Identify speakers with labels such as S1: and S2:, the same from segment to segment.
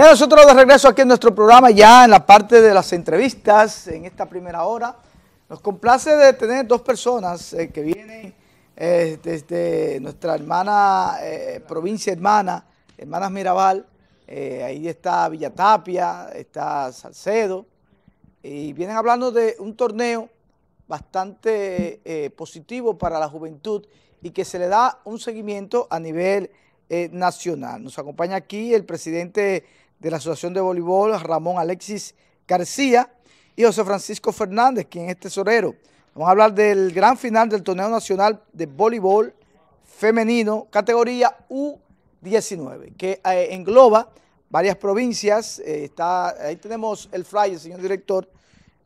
S1: Ya nosotros de regreso aquí en nuestro programa, ya en la parte de las entrevistas, en esta primera hora, nos complace de tener dos personas eh, que vienen eh, desde nuestra hermana, eh, provincia hermana, Hermanas Mirabal, ahí está Villatapia, está Salcedo, y vienen hablando de un torneo bastante positivo para la juventud y que se le da un seguimiento a nivel nacional. Nos acompaña aquí el presidente de la Asociación de Voleibol, Ramón Alexis García y José Francisco Fernández, quien es tesorero. Vamos a hablar del gran final del torneo nacional de voleibol femenino, categoría U19, que eh, engloba varias provincias. Eh, está, ahí tenemos el flyer, señor director,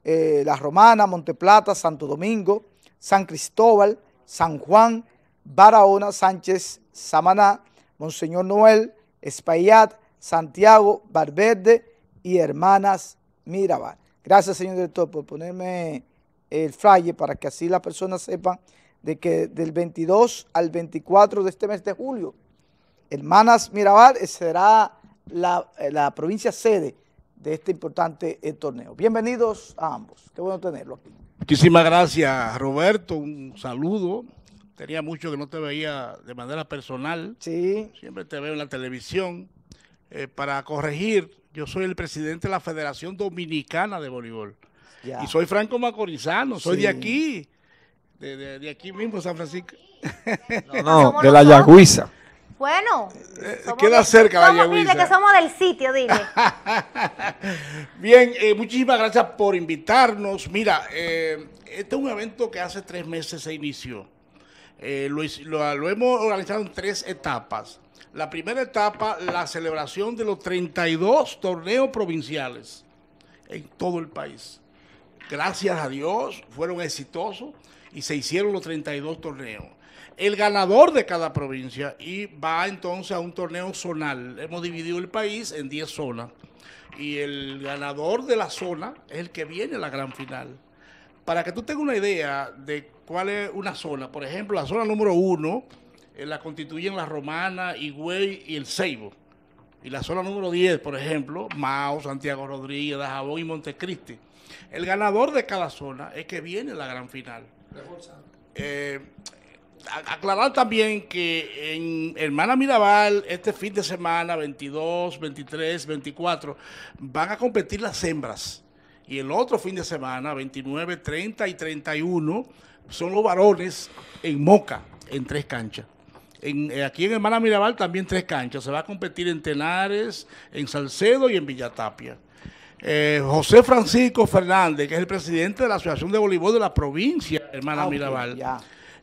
S1: eh, La Romana, Monteplata, Santo Domingo, San Cristóbal, San Juan, Barahona, Sánchez, Samaná, Monseñor Noel, Espaillat, Santiago Barberde y Hermanas Mirabal. Gracias, señor director, por ponerme eh, el flyer para que así las personas sepan de que del 22 al 24 de este mes de julio, Hermanas Mirabal eh, será la, eh, la provincia sede de este importante torneo. Bienvenidos
S2: a ambos. Qué bueno tenerlo aquí. Muchísimas gracias, Roberto. Un saludo. Tenía mucho que no te veía de manera personal. Sí. Siempre te veo en la televisión. Eh, para corregir, yo soy el presidente de la Federación Dominicana de Voleibol. Y soy franco macorizano, soy de aquí, de, aquí mismo, San Francisco. No, no de la Yagüiza. Bueno, eh, eh, queda de, cerca la Yaguiza, Dile que somos del sitio, dile. Bien, muchísimas gracias por invitarnos. Mira, este es un evento que hace tres meses se inició. lo, hemos organizado en tres etapas la primera etapa, la celebración de los 32 torneos provinciales en todo el país. Gracias a Dios fueron exitosos y se hicieron los 32 torneos. El ganador de cada provincia y va entonces a un torneo zonal. Hemos dividido el país en 10 zonas y el ganador de la zona es el que viene a la gran final. Para que tú tengas una idea de cuál es una zona, por ejemplo, la zona número 1 eh, la constituyen la Romana, Higüey y el Ceibo. Y la zona número 10, por ejemplo, Mao, Santiago Rodríguez, Dajabón y Montecristi. El ganador de cada zona es que viene la gran final. Eh, aclarar también que en Hermana Mirabal, este fin de semana, 22, 23, 24, van a competir las hembras. Y el otro fin de semana, 29, 30 y 31, son los varones en Moca, en tres canchas. Eh, aquí en Hermana Mirabal también tres canchas. Se va a competir en Tenares, en Salcedo y en Villatapia. Eh, José Francisco Fernández, que es el presidente de la Asociación de Voleibol de la provincia, hermana ah, Mirabal,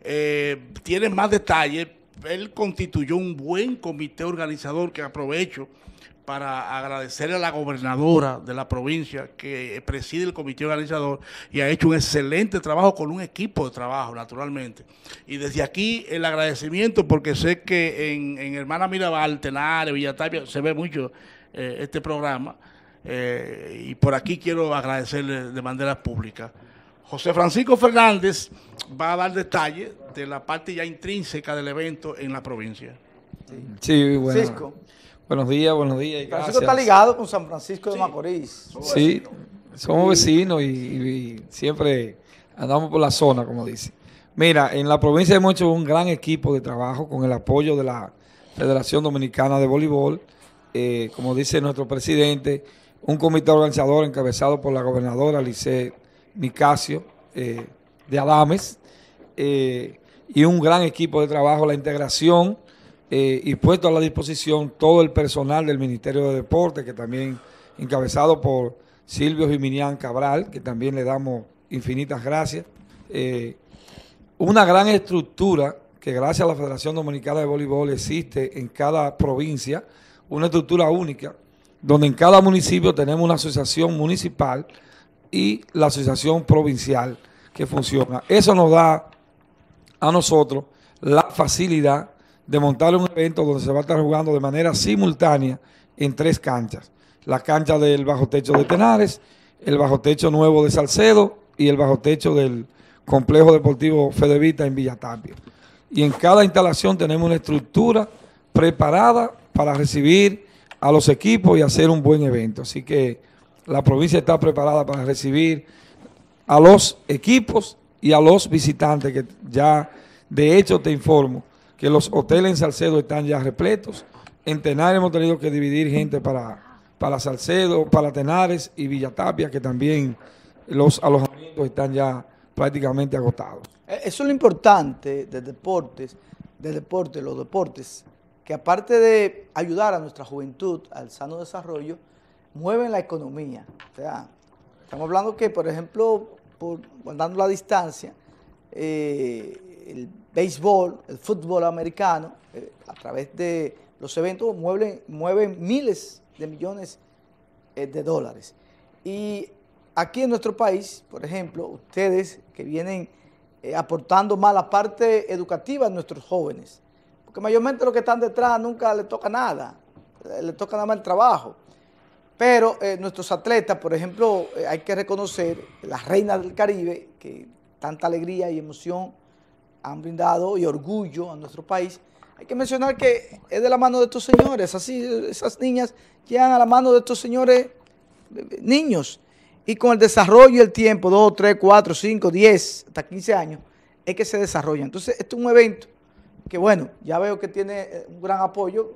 S2: eh, tiene más detalles, él constituyó un buen comité organizador que aprovecho para agradecerle a la gobernadora de la provincia que preside el comité organizador y ha hecho un excelente trabajo con un equipo de trabajo, naturalmente. Y desde aquí el agradecimiento porque sé que en, Hermana Mirabal, Tenare, Villatapia, se ve mucho eh, este programa eh, y por aquí quiero agradecerle de manera pública José Francisco Fernández va a dar detalles de la parte ya intrínseca del evento en la provincia. Sí, bueno.
S3: Francisco. Buenos días, buenos días. Francisco está
S1: ligado con San Francisco de Macorís. sí,
S3: somos vecinos y, siempre andamos por la zona, como dice. Mira, en la provincia hemos hecho un gran equipo de trabajo con el apoyo de la Federación Dominicana de Voleibol, eh, como dice nuestro presidente, un comité organizador encabezado por la gobernadora Lice Nicasio, eh, de Adames, eh, y un gran equipo de trabajo, la integración eh, y puesto a la disposición todo el personal del Ministerio de Deporte, que también encabezado por Silvio Jiminián Cabral, que también le damos infinitas gracias. una gran estructura que gracias a la Federación Dominicana de Voleibol existe en cada provincia, una estructura única, donde en cada municipio tenemos una asociación municipal y la Asociación Provincial que funciona. Eso nos da a nosotros la facilidad de montar un evento donde se va a estar jugando de manera simultánea en tres canchas. La cancha del bajo techo de Tenares, el bajo techo nuevo de Salcedo y el bajo techo del Complejo Deportivo Fedevita en Villatapia. Y en cada instalación tenemos una estructura preparada para recibir a los equipos y hacer un buen evento. Así que la provincia está preparada para recibir a los equipos y a los visitantes que ya, de hecho te informo, que los hoteles en Salcedo están ya repletos. En Tenares hemos tenido que dividir gente para, para Salcedo, para Tenares y Villatapia, que también los alojamientos están ya prácticamente agotados.
S1: Eh, eso es lo importante de deportes, de deporte, los deportes, que aparte de ayudar a nuestra juventud al sano desarrollo, mueven la economía. O sea, estamos hablando que, por ejemplo, por, guardando la distancia, eh, el béisbol, el fútbol americano, eh, a través de los eventos, mueven, mueven miles de millones eh, de dólares. Y aquí en nuestro país, por ejemplo, ustedes que vienen aportando más la parte educativa a nuestros jóvenes, porque mayormente los que están detrás nunca les toca nada, les toca nada más el trabajo pero eh, nuestros atletas, por ejemplo, eh, hay que reconocer las reinas del Caribe, que tanta alegría y emoción han brindado y orgullo a nuestro país. Hay que mencionar que es de la mano de estos señores, así esas niñas llegan a la mano de estos señores niños. Y con el desarrollo y el tiempo, 2, 3, 4, 5, 10, hasta 15 años, es que se desarrolla. Entonces, este es un evento que, bueno, ya veo que tiene eh, un gran apoyo,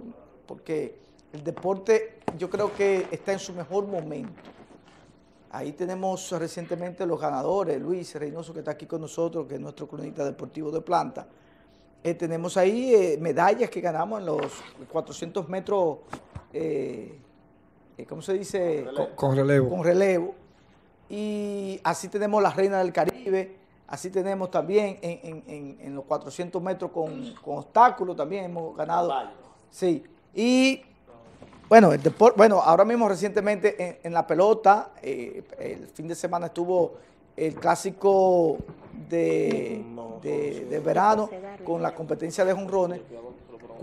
S1: porque el deporte yo creo que está en su mejor momento. Ahí tenemos recientemente los ganadores, Luis Reynoso que está aquí con nosotros, que es nuestro cronista deportivo de planta. Eh, tenemos ahí eh, medallas que ganamos en los 400 metros, eh, ¿cómo se dice? Con relevo. Con, relevo. Y así tenemos la Reina del Caribe, así tenemos también en, los 400 metros con, obstáculos, también hemos ganado. Sí, y bueno, el bueno, ahora mismo recientemente en, la pelota, eh, el fin de semana estuvo el clásico de, verano con la competencia de jonrones.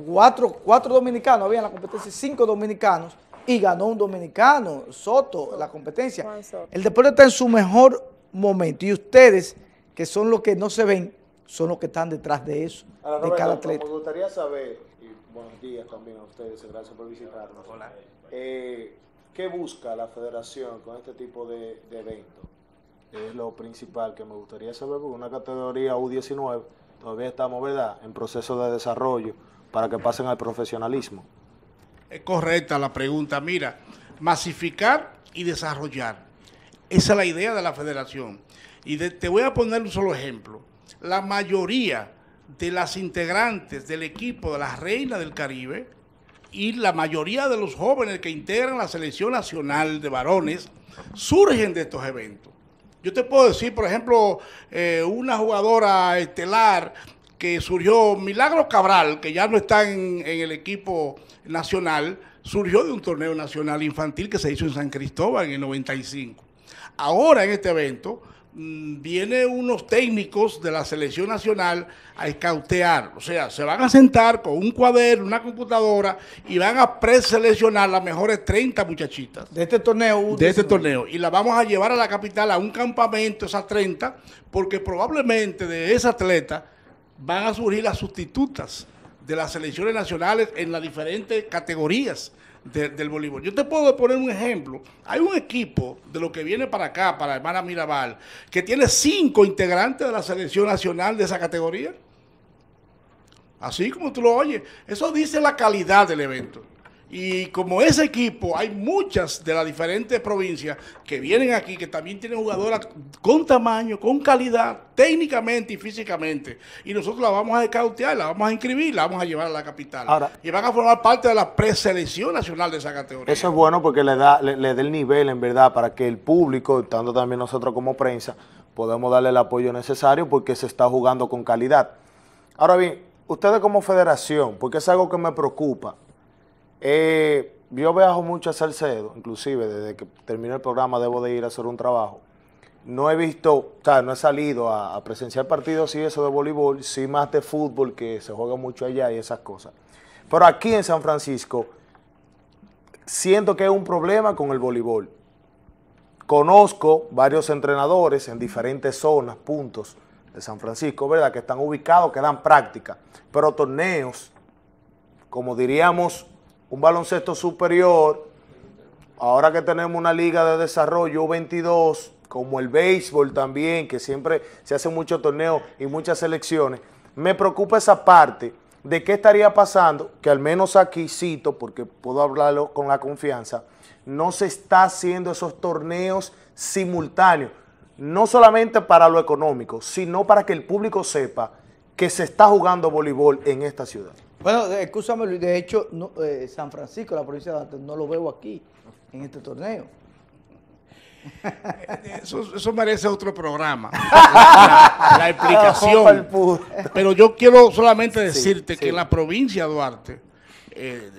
S1: Cuatro, cuatro dominicanos había en la competencia, cinco dominicanos, y ganó un dominicano, Soto, la competencia. El deporte está en su mejor momento, y ustedes, que son los que no se ven, son los que están detrás de eso,
S4: de cada atleta. gustaría saber Buenos días también a ustedes, gracias por visitarnos. Hola. Eh, ¿Qué busca la federación con este tipo de, eventos? Es lo principal que me gustaría saber, porque una categoría U19 todavía está ¿verdad?, en proceso de desarrollo para que pasen al profesionalismo.
S2: Es correcta la pregunta. Mira, masificar y desarrollar. Esa es la idea de la federación. Y te voy a poner un solo ejemplo. La mayoría de las integrantes del equipo de las Reinas del Caribe y la mayoría de los jóvenes que integran la selección nacional de varones surgen de estos eventos. Yo te puedo decir, por ejemplo, eh, una jugadora estelar que surgió, Milagro Cabral, que ya no está en, el equipo nacional, surgió de un torneo nacional infantil que se hizo en San Cristóbal en el 95. Ahora en este evento Mm, viene unos técnicos de la selección nacional a escautear, o sea, se van a sentar con un cuaderno, una computadora y van a preseleccionar las mejores 30 muchachitas. De este torneo. De este torneo. Y las vamos a llevar a la capital a un campamento, esas 30, porque probablemente de esa atleta van a surgir las sustitutas de las selecciones nacionales en las diferentes categorías del voleibol. Yo te puedo poner un ejemplo. Hay un equipo de lo que viene para acá, para Hermana Mirabal, que tiene cinco integrantes de la selección nacional de esa categoría. Así como tú lo oyes. Eso dice la calidad del evento. Y como ese equipo, hay muchas de las diferentes provincias que vienen aquí, que también tienen jugadoras con tamaño, con calidad, técnicamente y físicamente. Y nosotros la vamos a escautear, la vamos a inscribir, la vamos a llevar a la capital. y van a formar parte de la preselección nacional de esa categoría.
S4: Eso es bueno porque le da, le, el nivel, en verdad, para que el público, tanto también nosotros como prensa, podemos darle el apoyo necesario porque se está jugando con calidad. Ahora bien, ustedes como federación, porque es algo que me preocupa, eh, yo viajo mucho a Salcedo, inclusive desde que terminé el programa debo de ir a hacer un trabajo. No he visto, o sea, no he salido a, presenciar partidos y eso de voleibol, sí más de fútbol que se juega mucho allá y esas cosas. Pero aquí en San Francisco siento que hay un problema con el voleibol. Conozco varios entrenadores en diferentes zonas, puntos de San Francisco, ¿verdad? Que están ubicados, que dan práctica, pero torneos, como diríamos un baloncesto superior. Ahora que tenemos una liga de desarrollo 22, como el béisbol también, que siempre se hacen muchos torneos y muchas selecciones, me preocupa esa parte de qué estaría pasando, que al menos aquí cito, porque puedo hablarlo con la confianza, no se está haciendo esos torneos simultáneos, no solamente para lo económico, sino para que el público sepa que se está jugando voleibol en esta ciudad.
S1: Bueno, escúchame Luis, de hecho, eh, San Francisco, la provincia de Duarte, no lo veo aquí, en este torneo. Eso,
S2: merece otro programa. la, explicación. Pero yo quiero solamente decirte que en la provincia de Duarte, eh,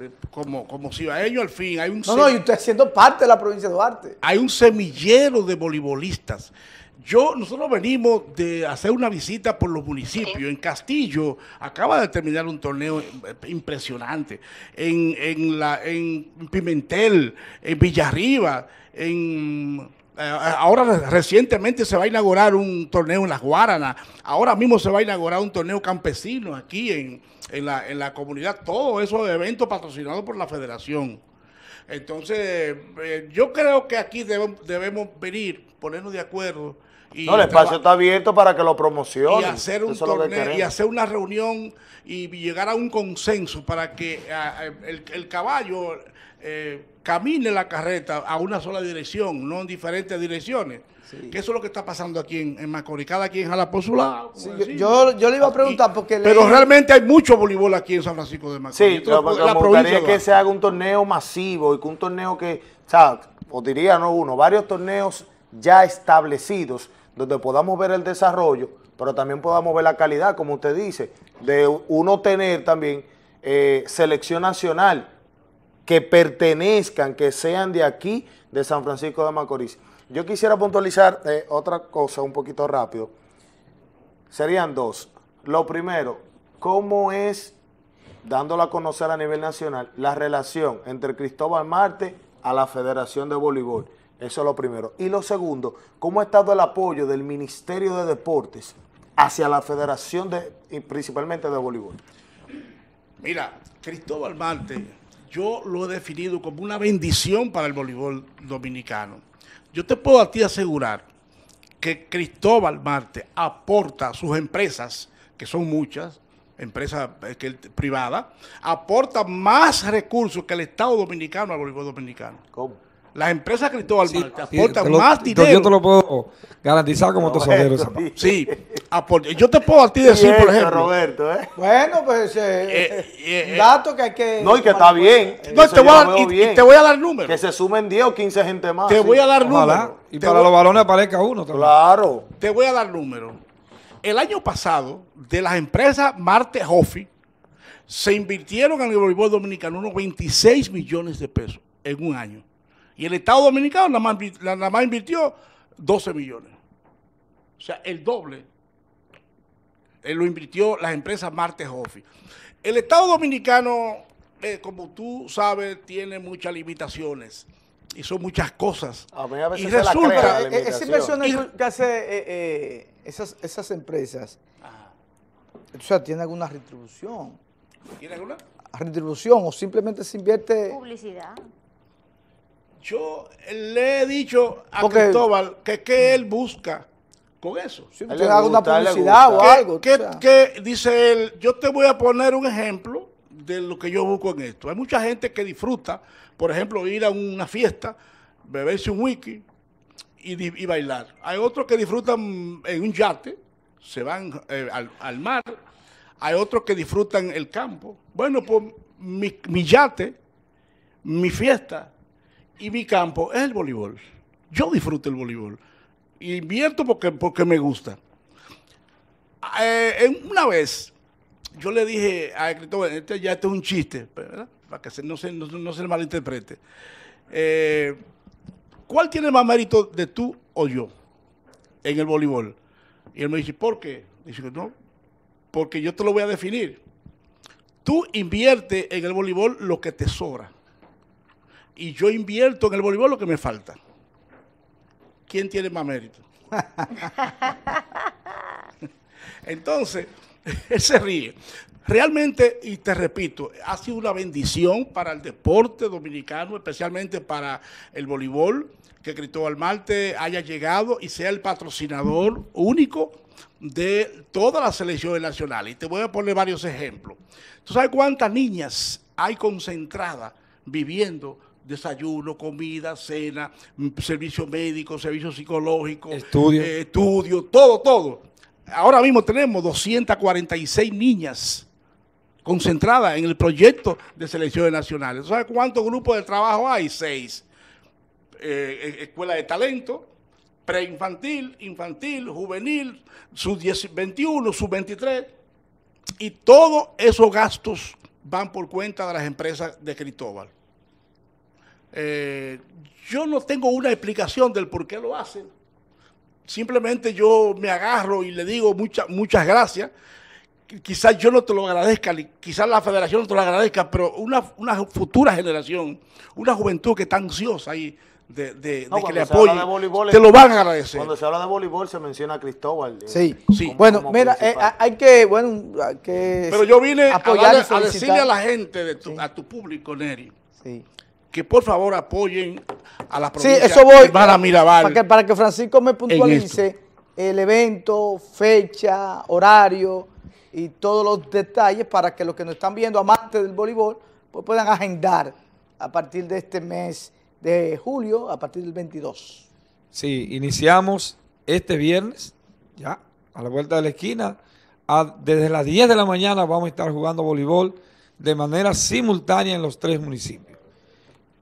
S2: eh, como eh, si como, ellos al fin hay un... No, y usted siendo parte de la provincia Duarte. Hay un semillero de voleibolistas. Yo, nosotros venimos de hacer una visita por los municipios. En Castillo acaba de terminar un torneo eh, impresionante. En, en, la, en Pimentel, en Villarriba, en eh, ahora recientemente se va a inaugurar un torneo en las Guaranas, ahora mismo se va a inaugurar un torneo campesino aquí en, en, la, en la, comunidad, todos esos eventos patrocinados por la federación. Entonces, eh, yo creo que aquí debemos venir, ponernos de acuerdo no, el espacio
S4: está abierto para que lo promocione. Y hacer un torneo, y hacer
S2: una reunión y llegar a un consenso para que el, caballo eh, camine la carreta a una sola dirección, no en diferentes direcciones. Que eso es lo que está pasando aquí en, en Macorís. Cada quien jala por yo, le iba a preguntar porque... Pero realmente hay mucho voleibol aquí en San Francisco de Macorís. Sí, me que
S4: se haga un torneo masivo y que un torneo que... o diría no uno, varios torneos ya establecidos donde podamos ver el desarrollo, pero también podamos ver la calidad, como usted dice, de uno tener también eh, selección nacional que pertenezcan, que sean de aquí, de San Francisco de Macorís. Yo quisiera puntualizar eh, otra cosa un poquito rápido. Serían dos. Lo primero, ¿cómo es, dándola a conocer a nivel nacional, la relación entre Cristóbal Marte a la Federación de Voleibol? Eso es lo primero. Y lo segundo, ¿cómo ha estado el apoyo del Ministerio de Deportes hacia la Federación de, principalmente de voleibol?
S2: Mira, Cristóbal Marte, yo lo he definido como una bendición para el voleibol dominicano. Yo te puedo a ti asegurar que Cristóbal Marte aporta sus empresas, que son muchas, empresas eh, privadas, aporta más recursos que el Estado dominicano al voleibol dominicano. ¿Cómo? Las empresas Cristóbal sí, aportan más dinero. Yo te lo
S3: puedo garantizar como tesorero. Sí, yo te puedo a ti decir, por ejemplo.
S1: ¿eh? Bueno, pues eh, eh, dato que hay que... No, y que
S4: está bien. No, te voy, a, y, te voy a dar números. Que se sumen 10 o 15 gente más. Te voy a dar números. Y para los balones
S2: aparezca uno también. Claro. Te voy a dar números. El año pasado, de las empresas Marte Hoffi, se invirtieron en el voleibol dominicano unos 26 millones de pesos en un año. Y el Estado Dominicano nada más, invirtió 12 millones. O sea, el doble Él lo invirtió las empresas Martes Office. El Estado Dominicano, eh, como tú sabes, tiene muchas limitaciones. Y son muchas cosas. y resulta... La esa inversión que hace eh, eh, esas, empresas, o
S1: sea, tiene alguna retribución. ¿Tiene alguna? Retribución, o simplemente se invierte...
S2: Publicidad. Yo le he dicho a Cristóbal que qué él busca con eso. Si una publicidad o algo. Que, dice él, yo te voy a poner un ejemplo de lo que yo busco en esto. Hay mucha gente que disfruta, por ejemplo, ir a una fiesta, beberse un whisky y, bailar. Hay otros que disfrutan en un yate, se van eh, al, mar. Hay otros que disfrutan el campo. Bueno, pues mi yate, mi fiesta, y mi campo es el voleibol. Yo disfruto el voleibol. Y invierto porque, porque me gusta. Eh, una vez yo le dije a Cristóbal, este, ya este es un chiste, pues, para que no, se, no, se malinterprete. Eh, ¿Cuál tiene más mérito de tú o yo en el voleibol? Y él me dice, ¿por qué? Dice, no, porque yo te lo voy a definir. Tú inviertes en el voleibol lo que te sobra y yo invierto en el voleibol lo que me falta. ¿Quién tiene más mérito? Entonces, él se ríe. Realmente, y te repito, ha sido una bendición para el deporte dominicano, especialmente para el voleibol, que Cristóbal Marte haya llegado y sea el patrocinador único de todas las selecciones nacionales. Y te voy a poner varios ejemplos. ¿Tú sabes cuántas niñas hay concentradas viviendo desayuno, comida, cena, mm, servicio médico, servicio psicológico, estudio, eh, estudio todo, todo. Ahora mismo tenemos 246 niñas concentradas en el proyecto de selecciones nacionales. ¿Sabes cuántos grupos de trabajo hay? Seis. Eh, eh, escuela de talento, preinfantil, infantil, juvenil, sub 21, sub 23. Y todos esos gastos van por cuenta de las empresas de Cristóbal. Eh, yo no tengo una explicación del por qué lo hacen. Simplemente yo me agarro y le digo muchas muchas gracias. Quizás yo no te lo agradezca, quizás la federación no te lo agradezca, pero una, una futura generación, una juventud que está ansiosa y
S4: de, que le apoye, te lo van a agradecer. Cuando se habla de voleibol se menciona a Cristóbal. Eh, sí,
S2: sí. bueno, mira, eh, hay que, bueno,
S1: que Pero yo vine a, decirle a la
S4: gente, a tu público, Neri, sí
S2: que por favor apoyen a la provincias sí, eso voy, para, Mirabal. Para que,
S1: para que Francisco me puntualice el evento, fecha, horario y todos los detalles para que los que nos están viendo, amantes del voleibol, pues puedan agendar a partir de este mes de julio, a partir del 22.
S3: Sí, iniciamos este viernes, ya, a la vuelta de la esquina. desde las 10 de la mañana vamos a estar jugando voleibol de manera simultánea en los tres municipios.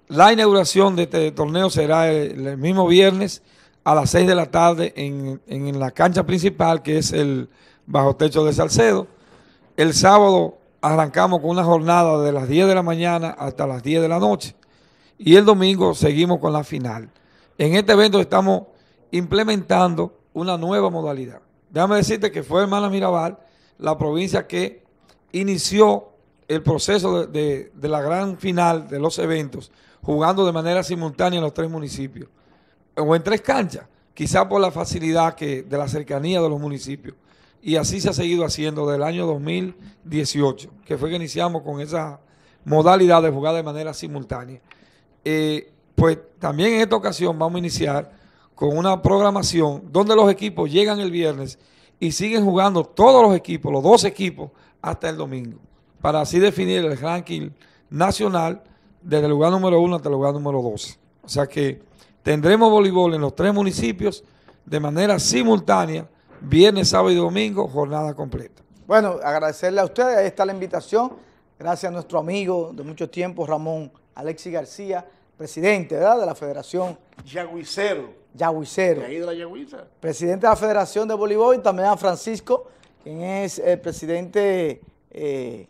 S3: La inauguración de este torneo será el, mismo viernes a las 6 de la tarde en, en, la cancha principal, que es el bajo techo de Salcedo. El sábado arrancamos con una jornada de las 10 de la mañana hasta las 10 de la noche. Y el domingo seguimos con la final. En este evento estamos implementando una nueva modalidad. Déjame decirte que fue Hermana Mirabal la provincia que inició el proceso de, la gran final de los eventos, jugando de manera simultánea en los tres municipios, o en tres canchas, quizá por la facilidad que, de la cercanía de los municipios. Y así se ha seguido haciendo desde el año 2018, que fue que iniciamos con esa modalidad de jugar de manera simultánea. Eh, pues también en esta ocasión vamos a iniciar con una programación donde los equipos llegan el viernes y siguen jugando todos los equipos, los dos equipos, hasta el domingo para así definir el ranking nacional desde el lugar número uno hasta el lugar número 12. O sea que tendremos voleibol en los tres municipios de manera simultánea, viernes, sábado y domingo, jornada completa. Bueno,
S1: agradecerle a ustedes, ahí está la invitación. Gracias a nuestro amigo de mucho tiempo, Ramón Alexi García, presidente ¿verdad? de la Federación.
S2: Yagüicero.
S1: Yagüicero. De
S2: ahí de la Yagüiza.
S1: Presidente de la Federación de Voleibol y también a Francisco, quien es el presidente eh,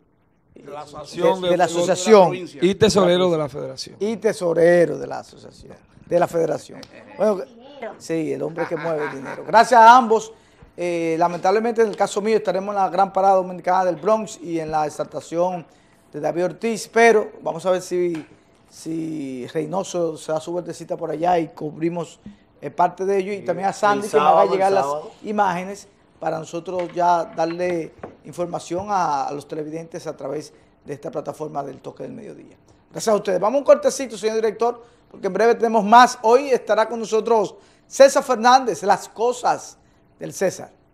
S2: de la asociación, y tesorero de la federación.
S1: Y tesorero de la asociación, de la federación. Eh, eh, eh. Bueno, sí, el hombre que mueve el dinero. Gracias a ambos. lamentablemente en el caso mío estaremos en la gran parada dominicana del Bronx y en la exaltación de David Ortiz, pero vamos a ver si, si Reynoso se da su vueltecita por allá y cubrimos parte de ello y también a Sandy que me a llegar las imágenes para nosotros ya darle información a, los televidentes a través de esta plataforma del Toque del Mediodía. Gracias a ustedes. Vamos un cortecito, señor director, porque en breve tenemos más. Hoy estará con nosotros César Fernández, las cosas del César.